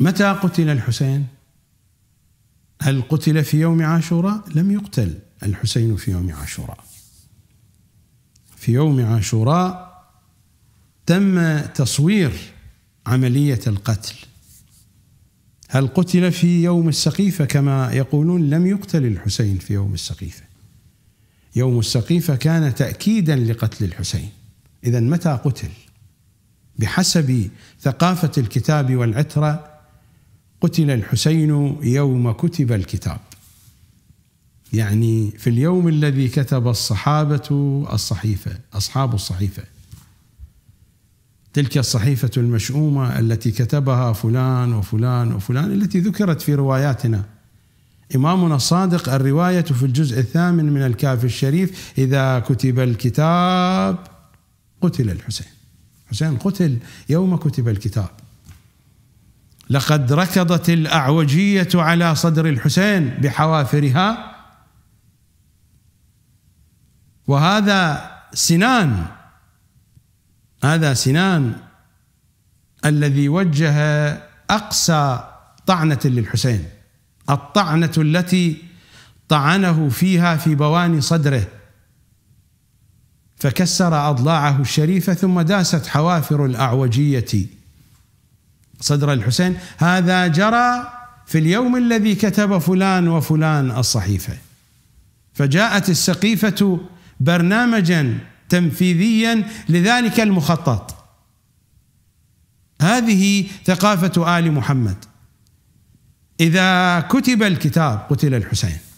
متى قتل الحسين؟ هل قتل في يوم عاشوراء؟ لم يقتل الحسين في يوم عاشوراء. في يوم عاشوراء تم تصوير عملية القتل. هل قتل في يوم السقيفة كما يقولون لم يقتل الحسين في يوم السقيفة. يوم السقيفة كان تأكيدا لقتل الحسين. إذا متى قتل؟ بحسب ثقافة الكتاب والعترة قتل الحسين يوم كتب الكتاب يعني في اليوم الذي كتب الصحابة الصحيفة أصحاب الصحيفة تلك الصحيفة المشؤومة التي كتبها فلان وفلان وفلان التي ذكرت في رواياتنا إمامنا الصادق الرواية في الجزء الثامن من الكاف الشريف إذا كتب الكتاب قتل الحسين حسين قتل يوم كتب الكتاب لقد ركضت الاعوجيه على صدر الحسين بحوافرها وهذا سنان هذا سنان الذي وجه اقسى طعنه للحسين الطعنه التي طعنه فيها في بواني صدره فكسر اضلاعه الشريفه ثم داست حوافر الاعوجيه صدر الحسين هذا جرى في اليوم الذي كتب فلان وفلان الصحيفه فجاءت السقيفه برنامجا تنفيذيا لذلك المخطط هذه ثقافه ال محمد اذا كتب الكتاب قتل الحسين